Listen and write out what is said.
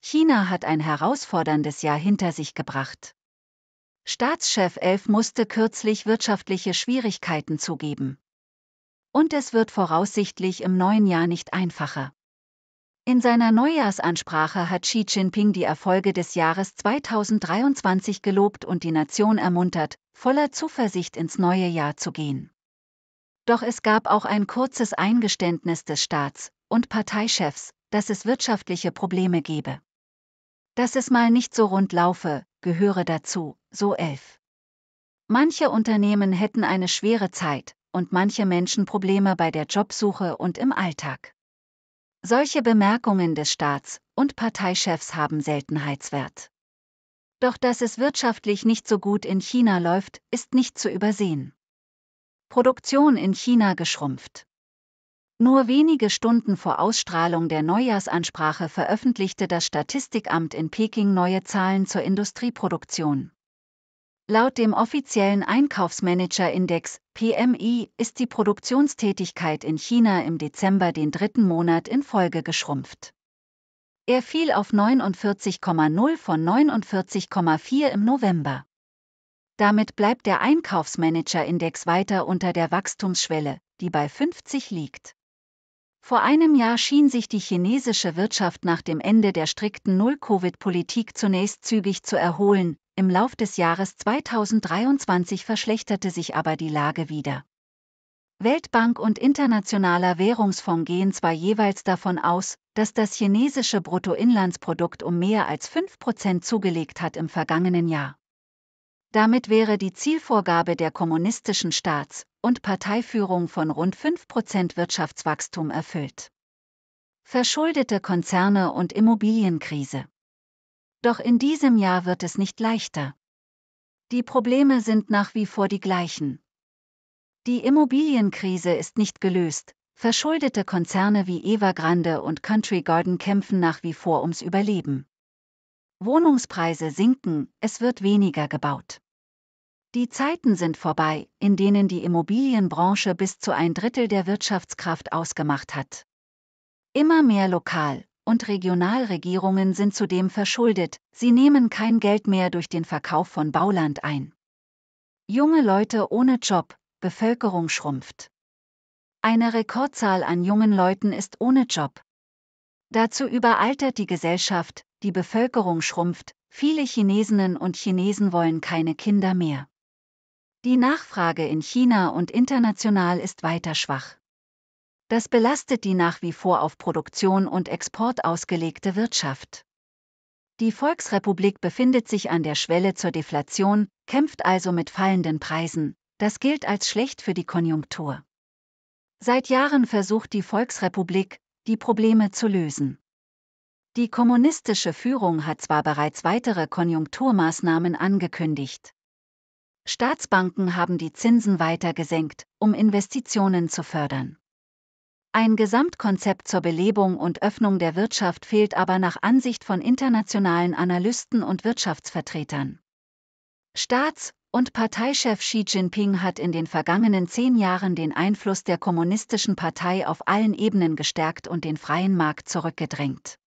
China hat ein herausforderndes Jahr hinter sich gebracht. Staatschef Elf musste kürzlich wirtschaftliche Schwierigkeiten zugeben. Und es wird voraussichtlich im neuen Jahr nicht einfacher. In seiner Neujahrsansprache hat Xi Jinping die Erfolge des Jahres 2023 gelobt und die Nation ermuntert, voller Zuversicht ins neue Jahr zu gehen. Doch es gab auch ein kurzes Eingeständnis des Staats und Parteichefs, dass es wirtschaftliche Probleme gebe. Dass es mal nicht so rund laufe, gehöre dazu, so elf. Manche Unternehmen hätten eine schwere Zeit und manche Menschen Probleme bei der Jobsuche und im Alltag. Solche Bemerkungen des Staats und Parteichefs haben Seltenheitswert. Doch dass es wirtschaftlich nicht so gut in China läuft, ist nicht zu übersehen. Produktion in China geschrumpft. Nur wenige Stunden vor Ausstrahlung der Neujahrsansprache veröffentlichte das Statistikamt in Peking neue Zahlen zur Industrieproduktion. Laut dem offiziellen Einkaufsmanager-Index PMI ist die Produktionstätigkeit in China im Dezember den dritten Monat in Folge geschrumpft. Er fiel auf 49,0 von 49,4 im November. Damit bleibt der Einkaufsmanager-Index weiter unter der Wachstumsschwelle, die bei 50 liegt. Vor einem Jahr schien sich die chinesische Wirtschaft nach dem Ende der strikten Null-Covid-Politik zunächst zügig zu erholen, im Lauf des Jahres 2023 verschlechterte sich aber die Lage wieder. Weltbank und Internationaler Währungsfonds gehen zwar jeweils davon aus, dass das chinesische Bruttoinlandsprodukt um mehr als 5% zugelegt hat im vergangenen Jahr. Damit wäre die Zielvorgabe der kommunistischen Staats- und Parteiführung von rund 5% Wirtschaftswachstum erfüllt. Verschuldete Konzerne und Immobilienkrise. Doch in diesem Jahr wird es nicht leichter. Die Probleme sind nach wie vor die gleichen. Die Immobilienkrise ist nicht gelöst, Verschuldete Konzerne wie Evergrande und Country Garden kämpfen nach wie vor ums Überleben. Wohnungspreise sinken, es wird weniger gebaut. Die Zeiten sind vorbei, in denen die Immobilienbranche bis zu ein Drittel der Wirtschaftskraft ausgemacht hat. Immer mehr Lokal- und Regionalregierungen sind zudem verschuldet, sie nehmen kein Geld mehr durch den Verkauf von Bauland ein. Junge Leute ohne Job, Bevölkerung schrumpft. Eine Rekordzahl an jungen Leuten ist ohne Job. Dazu überaltert die Gesellschaft, die Bevölkerung schrumpft, viele Chinesinnen und Chinesen wollen keine Kinder mehr. Die Nachfrage in China und international ist weiter schwach. Das belastet die nach wie vor auf Produktion und Export ausgelegte Wirtschaft. Die Volksrepublik befindet sich an der Schwelle zur Deflation, kämpft also mit fallenden Preisen, das gilt als schlecht für die Konjunktur. Seit Jahren versucht die Volksrepublik, die Probleme zu lösen. Die kommunistische Führung hat zwar bereits weitere Konjunkturmaßnahmen angekündigt. Staatsbanken haben die Zinsen weiter gesenkt, um Investitionen zu fördern. Ein Gesamtkonzept zur Belebung und Öffnung der Wirtschaft fehlt aber nach Ansicht von internationalen Analysten und Wirtschaftsvertretern. Staats- und Parteichef Xi Jinping hat in den vergangenen zehn Jahren den Einfluss der Kommunistischen Partei auf allen Ebenen gestärkt und den freien Markt zurückgedrängt.